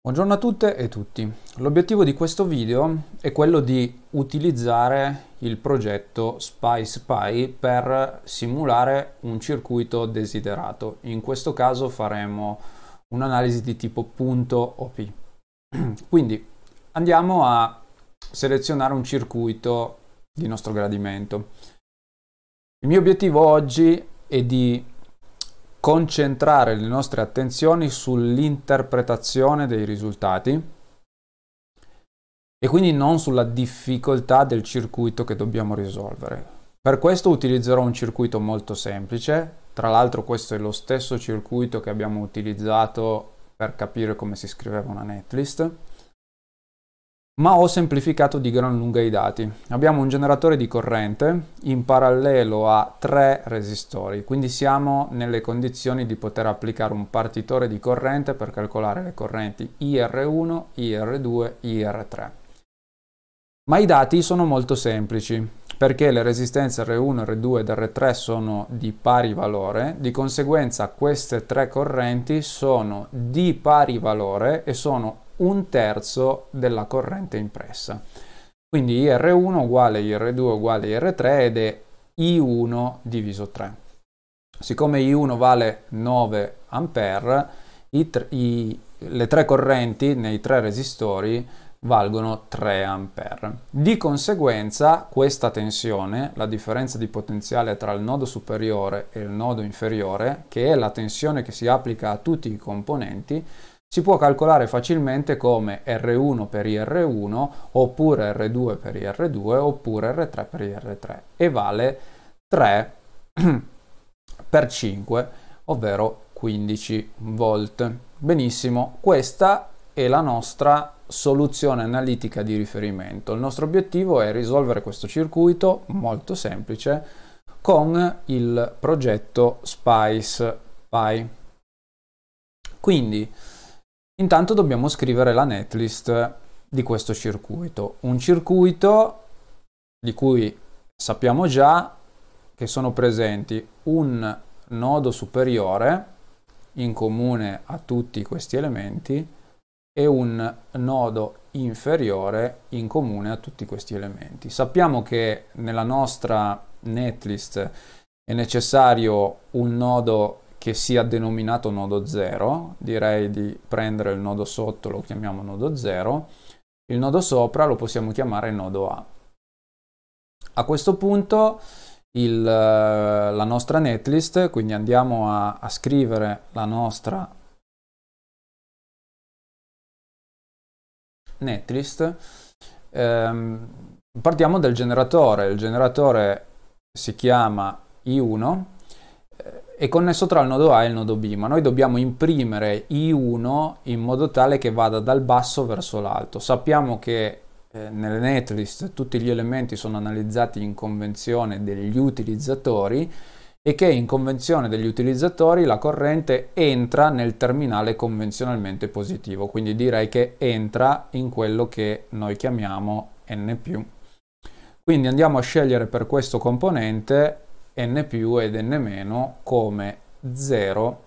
Buongiorno a tutte e tutti. L'obiettivo di questo video è quello di utilizzare il progetto SpySpy per simulare un circuito desiderato. In questo caso faremo un'analisi di tipo punto .op. Quindi andiamo a selezionare un circuito di nostro gradimento. Il mio obiettivo oggi è di concentrare le nostre attenzioni sull'interpretazione dei risultati e quindi non sulla difficoltà del circuito che dobbiamo risolvere. Per questo utilizzerò un circuito molto semplice, tra l'altro questo è lo stesso circuito che abbiamo utilizzato per capire come si scriveva una netlist ma ho semplificato di gran lunga i dati. Abbiamo un generatore di corrente in parallelo a tre resistori, quindi siamo nelle condizioni di poter applicare un partitore di corrente per calcolare le correnti IR1, IR2, IR3. Ma i dati sono molto semplici perché le resistenze R1, R2 ed R3 sono di pari valore, di conseguenza queste tre correnti sono di pari valore e sono un terzo della corrente impressa. Quindi IR1 uguale IR2 uguale IR3 ed è I1 diviso 3. Siccome I1 vale 9 A, i tre, i, le tre correnti nei tre resistori valgono 3 A. Di conseguenza questa tensione, la differenza di potenziale tra il nodo superiore e il nodo inferiore, che è la tensione che si applica a tutti i componenti, si può calcolare facilmente come R1 per IR1 oppure R2 per IR2 oppure R3 per IR3 e vale 3 per 5 ovvero 15 volt. Benissimo, questa è la nostra soluzione analitica di riferimento. Il nostro obiettivo è risolvere questo circuito molto semplice con il progetto SPICE PI. Quindi Intanto dobbiamo scrivere la netlist di questo circuito, un circuito di cui sappiamo già che sono presenti un nodo superiore in comune a tutti questi elementi e un nodo inferiore in comune a tutti questi elementi. Sappiamo che nella nostra netlist è necessario un nodo che sia denominato nodo 0, direi di prendere il nodo sotto, lo chiamiamo nodo 0, il nodo sopra lo possiamo chiamare nodo A. A questo punto il, eh, la nostra netlist, quindi andiamo a, a scrivere la nostra netlist, ehm, partiamo dal generatore, il generatore si chiama I1, è connesso tra il nodo A e il nodo B, ma noi dobbiamo imprimere I1 in modo tale che vada dal basso verso l'alto. Sappiamo che eh, nelle netlist tutti gli elementi sono analizzati in convenzione degli utilizzatori e che in convenzione degli utilizzatori la corrente entra nel terminale convenzionalmente positivo, quindi direi che entra in quello che noi chiamiamo N+. Quindi andiamo a scegliere per questo componente n più ed n meno come 0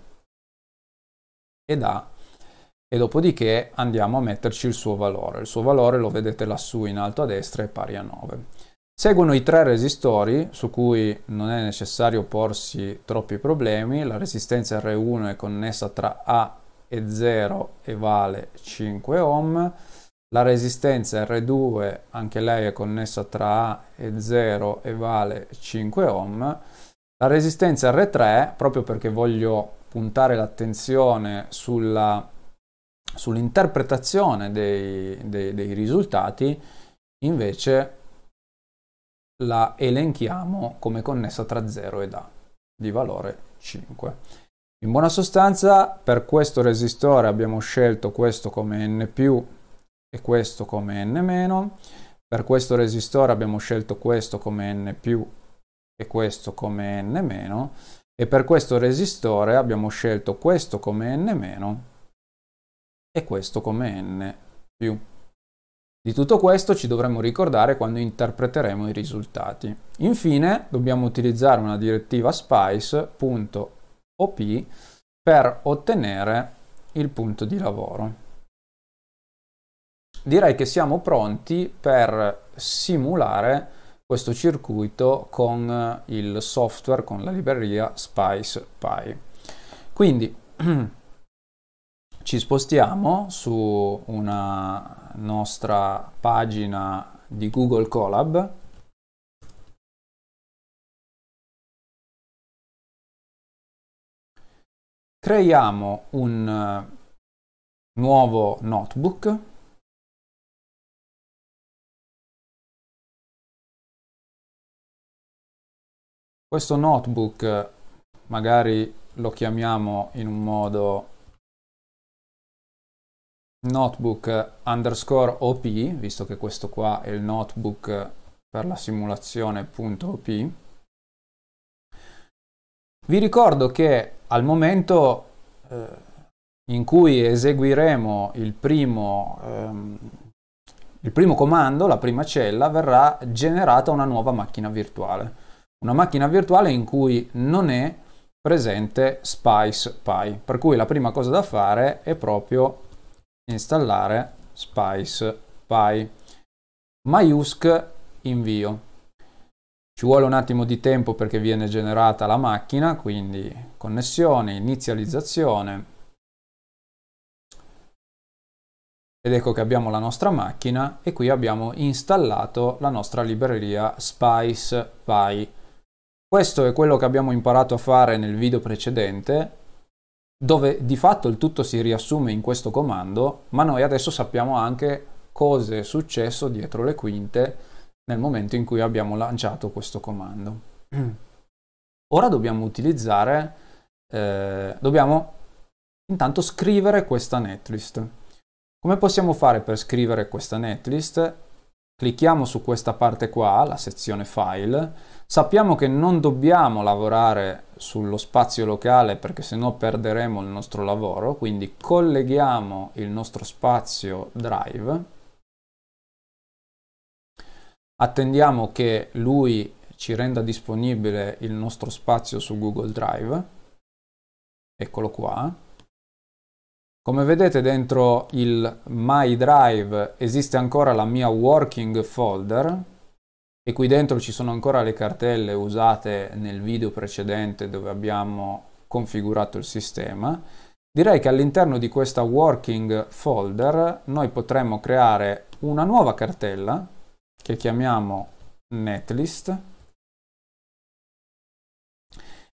ed a e dopodiché andiamo a metterci il suo valore. Il suo valore lo vedete lassù in alto a destra è pari a 9. Seguono i tre resistori su cui non è necessario porsi troppi problemi, la resistenza R1 è connessa tra A e 0 e vale 5 ohm, la resistenza R2 anche lei è connessa tra A e 0 e vale 5 ohm. La resistenza R3, proprio perché voglio puntare l'attenzione sulla, sull'interpretazione dei, dei, dei risultati, invece la elenchiamo come connessa tra 0 ed A di valore 5. In buona sostanza per questo resistore abbiamo scelto questo come N e questo come n-, meno. per questo resistore abbiamo scelto questo come n più e questo come n-, meno. e per questo resistore abbiamo scelto questo come n- meno e questo come n più. Di tutto questo ci dovremmo ricordare quando interpreteremo i risultati. Infine dobbiamo utilizzare una direttiva spice.op per ottenere il punto di lavoro direi che siamo pronti per simulare questo circuito con eh, il software, con la libreria Spice SpicePy. Quindi ci spostiamo su una nostra pagina di Google Colab creiamo un eh, nuovo notebook Questo notebook magari lo chiamiamo in un modo notebook underscore op, visto che questo qua è il notebook per la simulazione.op. Vi ricordo che al momento eh, in cui eseguiremo il primo, ehm, il primo comando, la prima cella, verrà generata una nuova macchina virtuale una macchina virtuale in cui non è presente Spice Pi. per cui la prima cosa da fare è proprio installare Spice Pi. Maiusc invio. Ci vuole un attimo di tempo perché viene generata la macchina, quindi connessione, inizializzazione. Ed ecco che abbiamo la nostra macchina e qui abbiamo installato la nostra libreria Spice Pi. Questo è quello che abbiamo imparato a fare nel video precedente, dove di fatto il tutto si riassume in questo comando, ma noi adesso sappiamo anche cosa è successo dietro le quinte nel momento in cui abbiamo lanciato questo comando. Ora dobbiamo utilizzare, eh, dobbiamo intanto scrivere questa netlist. Come possiamo fare per scrivere questa netlist? Clicchiamo su questa parte qua, la sezione file. Sappiamo che non dobbiamo lavorare sullo spazio locale perché sennò perderemo il nostro lavoro, quindi colleghiamo il nostro spazio drive. Attendiamo che lui ci renda disponibile il nostro spazio su Google Drive. Eccolo qua. Come vedete dentro il My Drive esiste ancora la mia working folder e qui dentro ci sono ancora le cartelle usate nel video precedente dove abbiamo configurato il sistema. Direi che all'interno di questa working folder noi potremmo creare una nuova cartella che chiamiamo netlist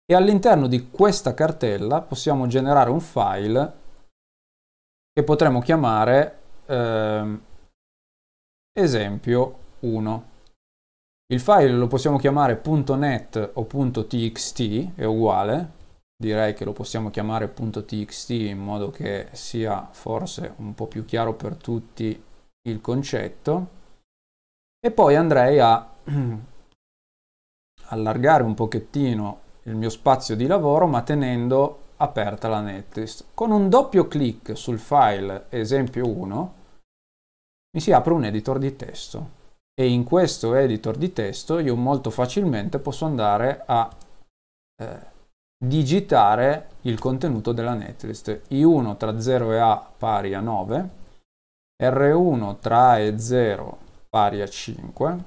e all'interno di questa cartella possiamo generare un file che potremmo chiamare eh, esempio 1. Il file lo possiamo chiamare .net o .txt, è uguale, direi che lo possiamo chiamare .txt in modo che sia forse un po' più chiaro per tutti il concetto. E poi andrei a allargare un pochettino il mio spazio di lavoro ma tenendo aperta la netlist. Con un doppio clic sul file esempio 1 mi si apre un editor di testo e in questo editor di testo io molto facilmente posso andare a eh, digitare il contenuto della netlist. I1 tra 0 e A pari a 9, R1 tra A e 0 pari a 5,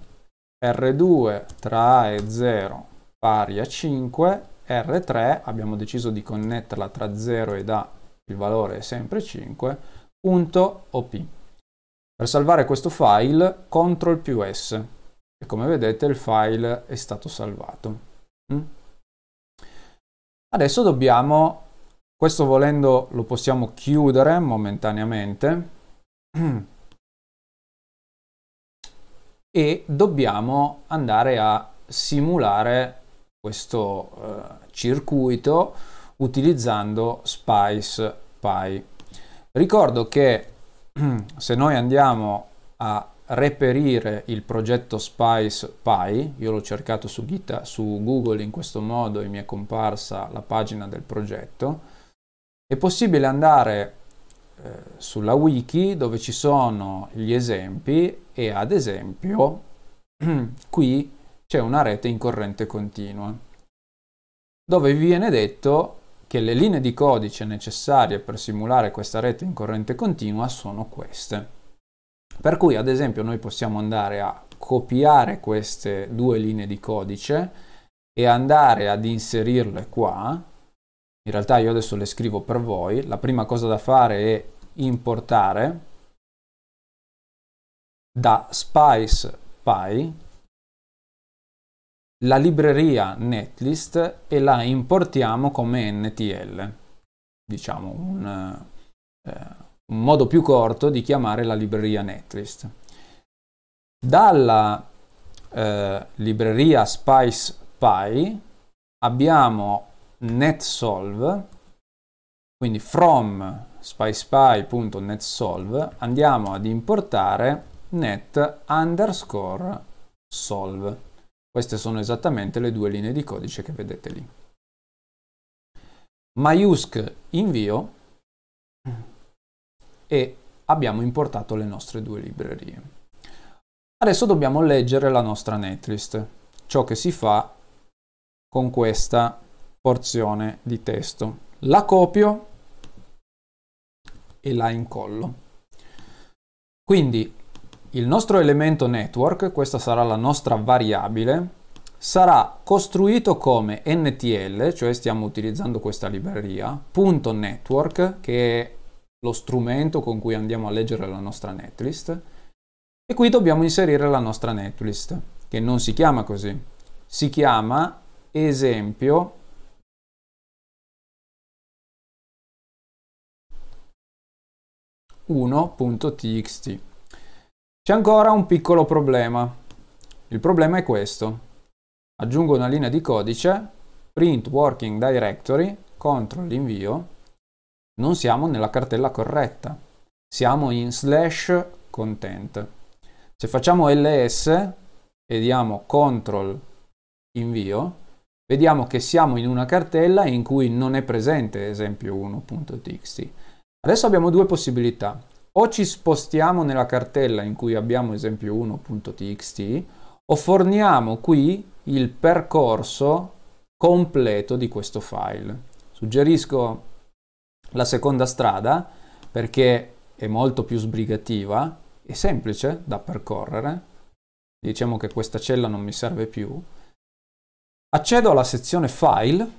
R2 tra A e 0 pari a 5, R3 abbiamo deciso di connetterla tra 0 ed A, il valore è sempre 5, punto OP. Per salvare questo file, CTRL più S, e come vedete il file è stato salvato. Mm? Adesso dobbiamo, questo volendo lo possiamo chiudere momentaneamente, e dobbiamo andare a simulare questo eh, circuito utilizzando Spice Pie. Ricordo che se noi andiamo a reperire il progetto Spice Pie, io l'ho cercato su, Gita, su Google in questo modo e mi è comparsa la pagina del progetto, è possibile andare eh, sulla wiki dove ci sono gli esempi e ad esempio qui c'è una rete in corrente continua, dove vi viene detto che le linee di codice necessarie per simulare questa rete in corrente continua sono queste. Per cui ad esempio noi possiamo andare a copiare queste due linee di codice e andare ad inserirle qua. In realtà io adesso le scrivo per voi. La prima cosa da fare è importare da SpicePy la libreria netlist e la importiamo come NTL, diciamo un, eh, un modo più corto di chiamare la libreria netlist. Dalla eh, libreria SpicePy abbiamo netsolve, quindi from spicepy.netsolve andiamo ad importare net underscore solve queste sono esattamente le due linee di codice che vedete lì. Maiusc invio e abbiamo importato le nostre due librerie. Adesso dobbiamo leggere la nostra netlist, ciò che si fa con questa porzione di testo. La copio e la incollo. Quindi il nostro elemento network, questa sarà la nostra variabile, sarà costruito come NTL, cioè stiamo utilizzando questa libreria, punto .network, che è lo strumento con cui andiamo a leggere la nostra netlist, e qui dobbiamo inserire la nostra netlist, che non si chiama così, si chiama esempio uno.txt c'è ancora un piccolo problema. Il problema è questo. Aggiungo una linea di codice, print working directory, control invio. Non siamo nella cartella corretta. Siamo in slash content. Se facciamo ls e diamo control invio, vediamo che siamo in una cartella in cui non è presente esempio 1.txt. Adesso abbiamo due possibilità o ci spostiamo nella cartella in cui abbiamo esempio 1.txt o forniamo qui il percorso completo di questo file. Suggerisco la seconda strada perché è molto più sbrigativa, e semplice da percorrere, diciamo che questa cella non mi serve più. Accedo alla sezione file,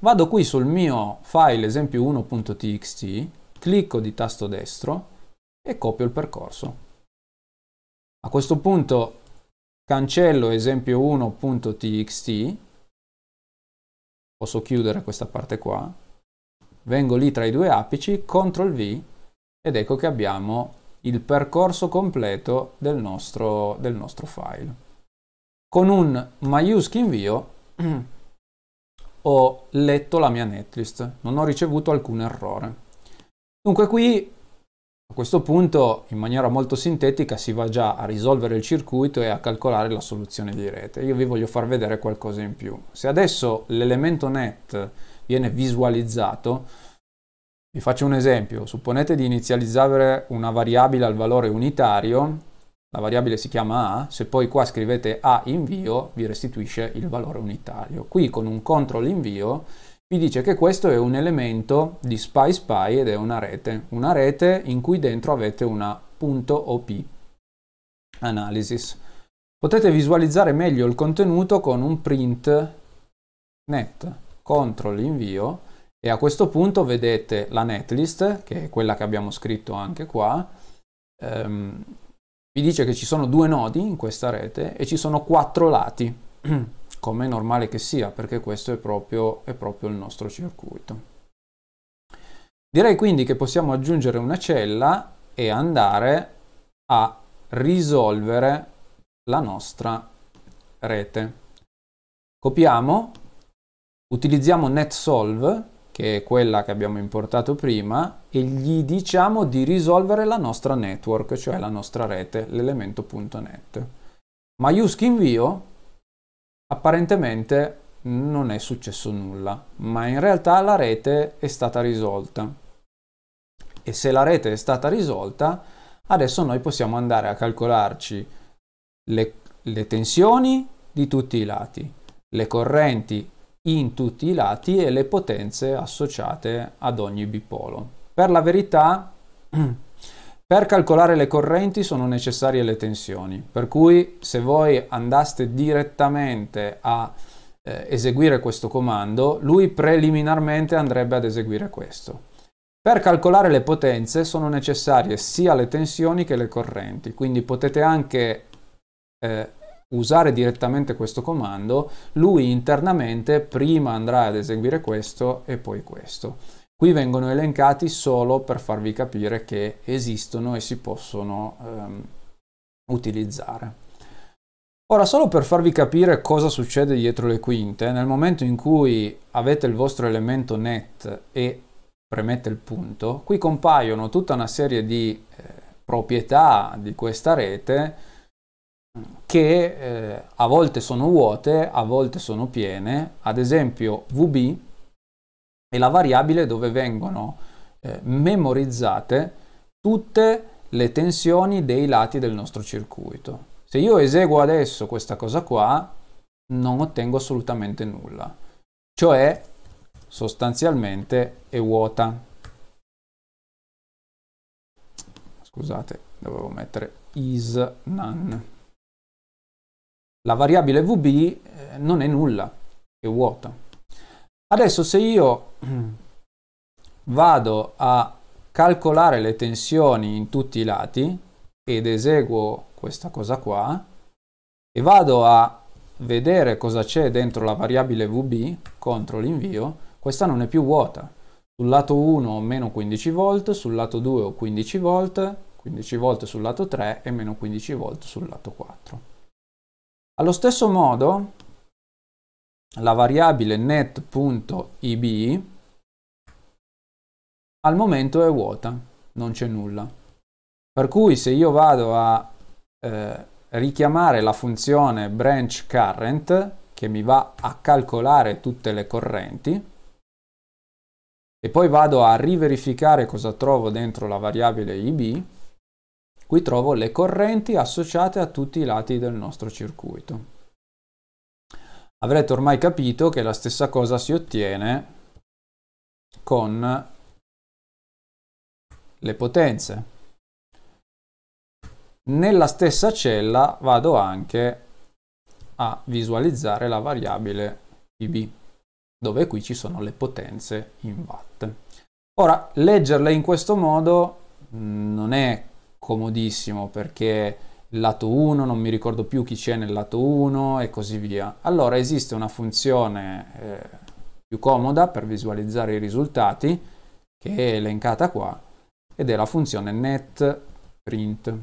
vado qui sul mio file esempio 1.txt clicco di tasto destro e copio il percorso. A questo punto cancello esempio 1.txt, posso chiudere questa parte qua, vengo lì tra i due apici, CTRL V ed ecco che abbiamo il percorso completo del nostro, del nostro file. Con un maiuschi invio ho letto la mia netlist, non ho ricevuto alcun errore. Dunque qui a questo punto in maniera molto sintetica si va già a risolvere il circuito e a calcolare la soluzione di rete. Io vi voglio far vedere qualcosa in più. Se adesso l'elemento net viene visualizzato, vi faccio un esempio, supponete di inizializzare una variabile al valore unitario, la variabile si chiama A, se poi qua scrivete A invio vi restituisce il valore unitario. Qui con un control invio mi dice che questo è un elemento di spy Spy ed è una rete, una rete in cui dentro avete una .op analysis. Potete visualizzare meglio il contenuto con un print net, control invio e a questo punto vedete la netlist, che è quella che abbiamo scritto anche qua, ehm, vi dice che ci sono due nodi in questa rete e ci sono quattro lati come è normale che sia, perché questo è proprio, è proprio il nostro circuito. Direi quindi che possiamo aggiungere una cella e andare a risolvere la nostra rete. Copiamo, utilizziamo netsolve, che è quella che abbiamo importato prima, e gli diciamo di risolvere la nostra network, cioè la nostra rete, l'elemento.net. Ma use invio Apparentemente non è successo nulla, ma in realtà la rete è stata risolta. E se la rete è stata risolta, adesso noi possiamo andare a calcolarci le, le tensioni di tutti i lati, le correnti in tutti i lati e le potenze associate ad ogni bipolo. Per la verità Per calcolare le correnti sono necessarie le tensioni, per cui se voi andaste direttamente a eh, eseguire questo comando, lui preliminarmente andrebbe ad eseguire questo. Per calcolare le potenze sono necessarie sia le tensioni che le correnti, quindi potete anche eh, usare direttamente questo comando, lui internamente prima andrà ad eseguire questo e poi questo. Qui vengono elencati solo per farvi capire che esistono e si possono ehm, utilizzare. Ora, solo per farvi capire cosa succede dietro le quinte, nel momento in cui avete il vostro elemento net e premete il punto, qui compaiono tutta una serie di eh, proprietà di questa rete che eh, a volte sono vuote, a volte sono piene, ad esempio VB è la variabile dove vengono eh, memorizzate tutte le tensioni dei lati del nostro circuito. Se io eseguo adesso questa cosa qua, non ottengo assolutamente nulla, cioè sostanzialmente è vuota. Scusate, dovevo mettere is none. La variabile vb eh, non è nulla, è vuota. Adesso se io vado a calcolare le tensioni in tutti i lati ed eseguo questa cosa qua e vado a vedere cosa c'è dentro la variabile VB contro l'invio, questa non è più vuota. Sul lato 1 ho meno 15 volt, sul lato 2 ho 15 volt, 15 volt sul lato 3 e meno 15 volt sul lato 4. Allo stesso modo la variabile net.ib al momento è vuota, non c'è nulla. Per cui se io vado a eh, richiamare la funzione branch current che mi va a calcolare tutte le correnti e poi vado a riverificare cosa trovo dentro la variabile ib, qui trovo le correnti associate a tutti i lati del nostro circuito avrete ormai capito che la stessa cosa si ottiene con le potenze. Nella stessa cella vado anche a visualizzare la variabile IB, dove qui ci sono le potenze in watt. Ora, leggerle in questo modo mm, non è comodissimo perché lato 1, non mi ricordo più chi c'è nel lato 1 e così via. Allora esiste una funzione eh, più comoda per visualizzare i risultati che è elencata qua ed è la funzione netprint.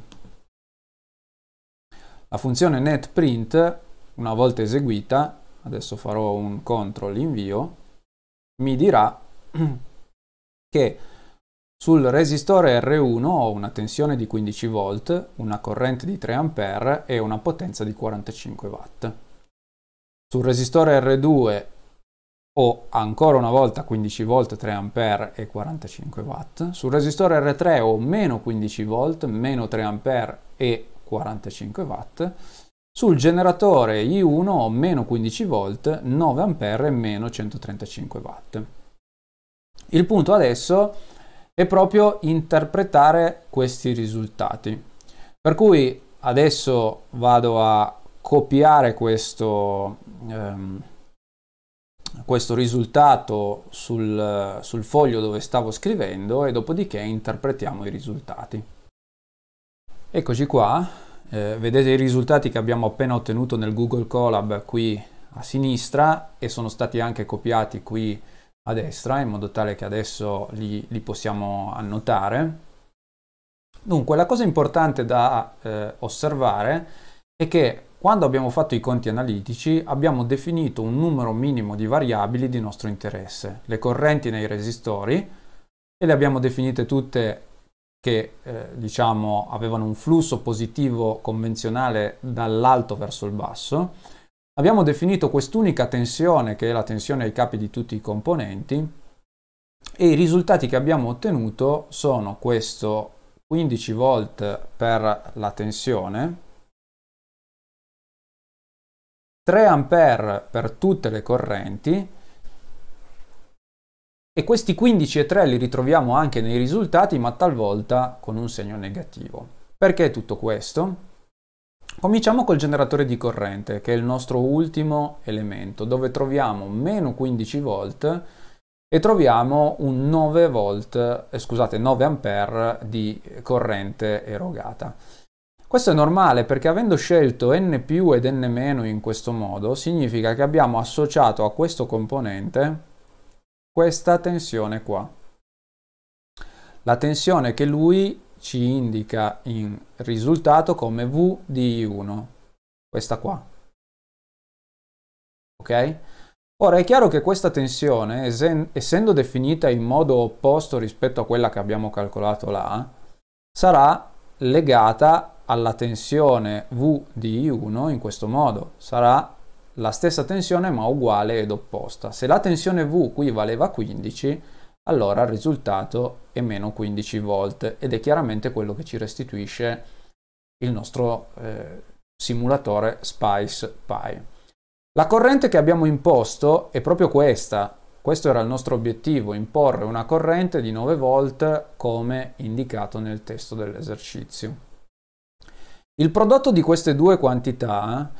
La funzione netprint, una volta eseguita, adesso farò un control invio, mi dirà che sul resistore R1 ho una tensione di 15 V, una corrente di 3 A e una potenza di 45 W. Sul resistore R2 ho ancora una volta 15 V, 3 A e 45 W. Sul resistore R3 ho meno 15 V, meno 3 A e 45 W. Sul generatore I1 ho meno 15 V, 9 A e meno 135 W. Il punto adesso e proprio interpretare questi risultati. Per cui adesso vado a copiare questo, ehm, questo risultato sul, sul foglio dove stavo scrivendo e dopodiché interpretiamo i risultati. Eccoci qua, eh, vedete i risultati che abbiamo appena ottenuto nel Google Colab qui a sinistra e sono stati anche copiati qui a destra in modo tale che adesso li, li possiamo annotare. Dunque la cosa importante da eh, osservare è che quando abbiamo fatto i conti analitici abbiamo definito un numero minimo di variabili di nostro interesse, le correnti nei resistori e le abbiamo definite tutte che eh, diciamo avevano un flusso positivo convenzionale dall'alto verso il basso Abbiamo definito quest'unica tensione, che è la tensione ai capi di tutti i componenti, e i risultati che abbiamo ottenuto sono questo 15 volt per la tensione, 3 A per tutte le correnti e questi 15 e 3 li ritroviamo anche nei risultati ma talvolta con un segno negativo. Perché tutto questo? Cominciamo col generatore di corrente, che è il nostro ultimo elemento, dove troviamo meno 15 volt e troviamo un 9 volt, eh, scusate, 9 ampere di corrente erogata. Questo è normale perché avendo scelto n più ed n meno in questo modo, significa che abbiamo associato a questo componente questa tensione qua. La tensione che lui ci indica in risultato come V di 1, questa qua. Ok? Ora è chiaro che questa tensione, essendo definita in modo opposto rispetto a quella che abbiamo calcolato là, sarà legata alla tensione V di 1 in questo modo. Sarà la stessa tensione ma uguale ed opposta. Se la tensione V qui valeva 15, allora il risultato è meno 15 volt ed è chiaramente quello che ci restituisce il nostro eh, simulatore Spice Pi. La corrente che abbiamo imposto è proprio questa, questo era il nostro obiettivo, imporre una corrente di 9 volt come indicato nel testo dell'esercizio. Il prodotto di queste due quantità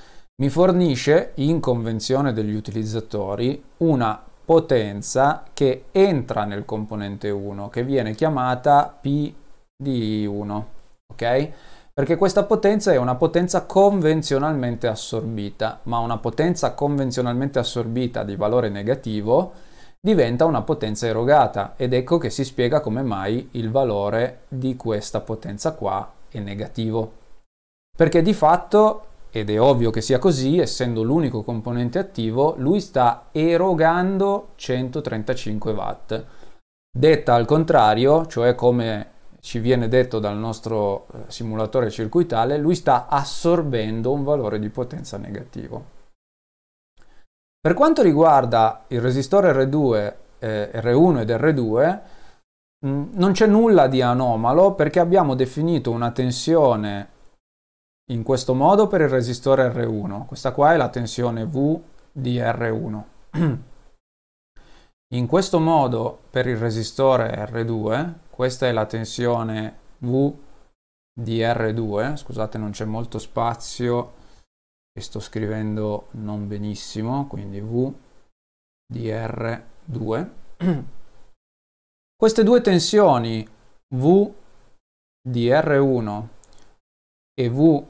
mi fornisce, in convenzione degli utilizzatori, una potenza che entra nel componente 1, che viene chiamata P di 1, ok? Perché questa potenza è una potenza convenzionalmente assorbita, ma una potenza convenzionalmente assorbita di valore negativo diventa una potenza erogata ed ecco che si spiega come mai il valore di questa potenza qua è negativo. Perché di fatto ed è ovvio che sia così, essendo l'unico componente attivo, lui sta erogando 135 watt. Detta al contrario, cioè come ci viene detto dal nostro eh, simulatore circuitale, lui sta assorbendo un valore di potenza negativo. Per quanto riguarda il resistore R2, eh, R1 ed R2, mh, mm, non c'è nulla di anomalo perché abbiamo definito una tensione in questo modo per il resistore R1. Questa qua è la tensione V di R1. In questo modo per il resistore R2, questa è la tensione V di R2. Scusate, non c'è molto spazio e sto scrivendo non benissimo, quindi V di R2. Queste due tensioni V di R1 e V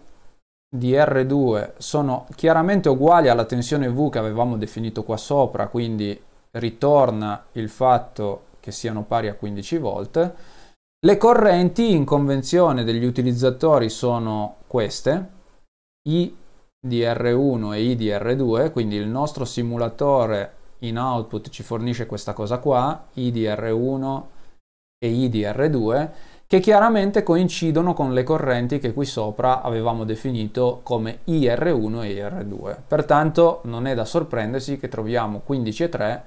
di R2 sono chiaramente uguali alla tensione V che avevamo definito qua sopra, quindi ritorna il fatto che siano pari a 15 volt. Le correnti in convenzione degli utilizzatori sono queste, I di R1 e I di R2, quindi il nostro simulatore in output ci fornisce questa cosa qua, I di R1 e I di R2, che chiaramente coincidono con le correnti che qui sopra avevamo definito come IR1 e IR2. Pertanto non è da sorprendersi che troviamo 15 e 3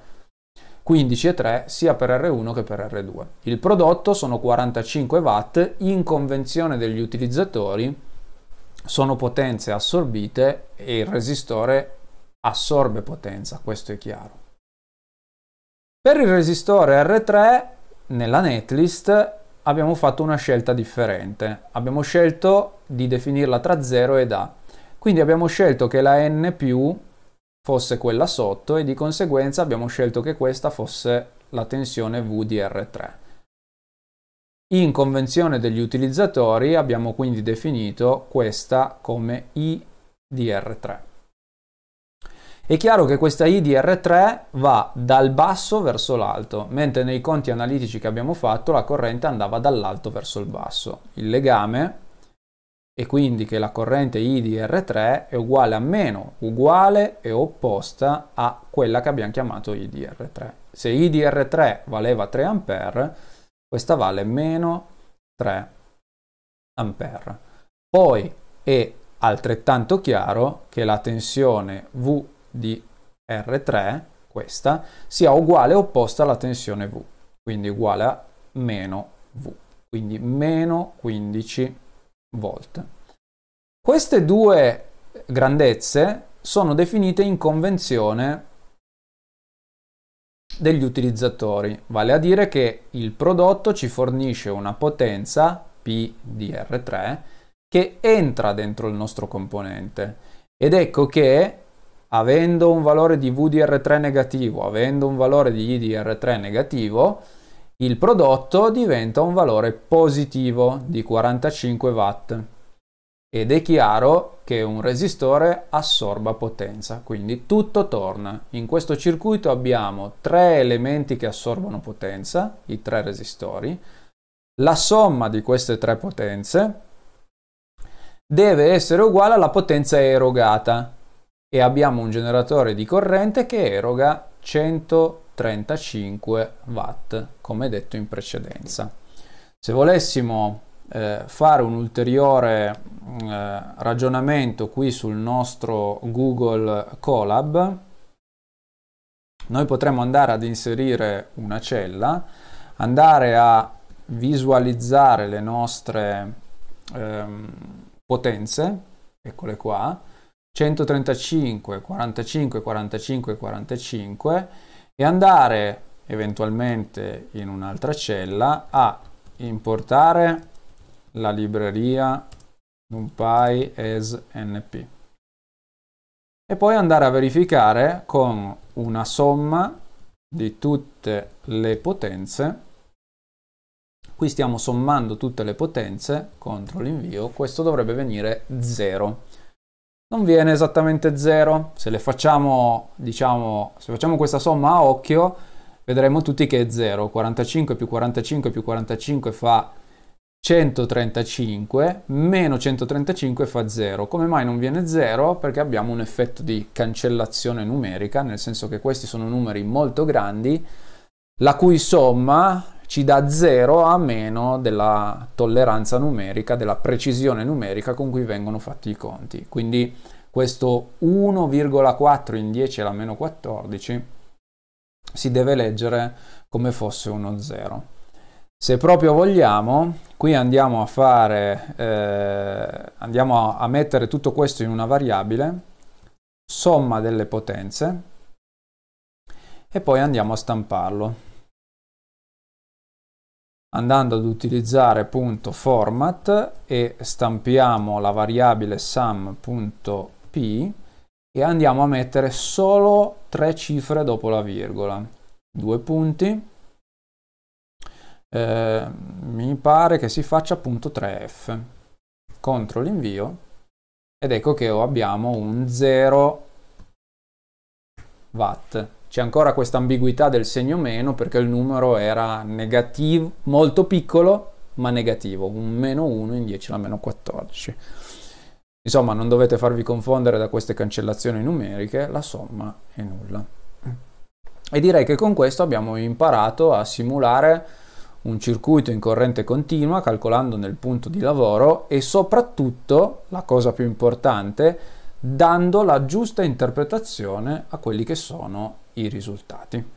15 e 3 sia per R1 che per R2. Il prodotto sono 45 watt, in convenzione degli utilizzatori sono potenze assorbite e il resistore assorbe potenza, questo è chiaro. Per il resistore R3 nella netlist abbiamo fatto una scelta differente. Abbiamo scelto di definirla tra 0 ed a. Quindi abbiamo scelto che la n più fosse quella sotto e di conseguenza abbiamo scelto che questa fosse la tensione V di R3. In convenzione degli utilizzatori abbiamo quindi definito questa come I di R3. È chiaro che questa I di R3 va dal basso verso l'alto, mentre nei conti analitici che abbiamo fatto la corrente andava dall'alto verso il basso. Il legame è quindi che la corrente I di R3 è uguale a meno, uguale e opposta a quella che abbiamo chiamato I di R3. Se I di R3 valeva 3 A, questa vale meno 3 A. Poi è altrettanto chiaro che la tensione V di R3, questa, sia uguale o opposta alla tensione V, quindi uguale a meno V, quindi meno 15 volt. Queste due grandezze sono definite in convenzione degli utilizzatori, vale a dire che il prodotto ci fornisce una potenza P di R3 che entra dentro il nostro componente ed ecco che avendo un valore di VDR3 negativo, avendo un valore di IDR3 negativo, il prodotto diventa un valore positivo di 45 watt ed è chiaro che un resistore assorba potenza, quindi tutto torna. In questo circuito abbiamo tre elementi che assorbono potenza, i tre resistori, la somma di queste tre potenze deve essere uguale alla potenza erogata, e abbiamo un generatore di corrente che eroga 135 watt come detto in precedenza se volessimo eh, fare un ulteriore mm, eh, ragionamento qui sul nostro google colab noi potremmo andare ad inserire una cella andare a visualizzare le nostre ehm, potenze eccole qua 135, 45, 45, 45 e andare eventualmente in un'altra cella a importare la libreria numpy as np e poi andare a verificare con una somma di tutte le potenze qui stiamo sommando tutte le potenze contro l'invio questo dovrebbe venire 0 non viene esattamente 0. Se le facciamo, diciamo, se facciamo questa somma a occhio, vedremo tutti che è 0. 45 più 45 più 45 fa 135, meno 135 fa 0. Come mai non viene 0? Perché abbiamo un effetto di cancellazione numerica, nel senso che questi sono numeri molto grandi, la cui somma ci dà 0 a meno della tolleranza numerica, della precisione numerica con cui vengono fatti i conti. Quindi questo 1,4 in 10 alla meno 14 si deve leggere come fosse uno 0. Se proprio vogliamo, qui andiamo a fare, eh, andiamo a mettere tutto questo in una variabile, somma delle potenze, e poi andiamo a stamparlo andando ad utilizzare punto .format e stampiamo la variabile sum.p e andiamo a mettere solo tre cifre dopo la virgola. Due punti. Eh, mi pare che si faccia punto .3f. Control invio ed ecco che abbiamo un 0 watt c'è ancora questa ambiguità del segno meno perché il numero era negativo, molto piccolo ma negativo, un meno 1 in 10 alla meno 14. Insomma, non dovete farvi confondere da queste cancellazioni numeriche, la somma è nulla. E direi che con questo abbiamo imparato a simulare un circuito in corrente continua calcolando nel punto di lavoro e soprattutto, la cosa più importante, dando la giusta interpretazione a quelli che sono i i risultati.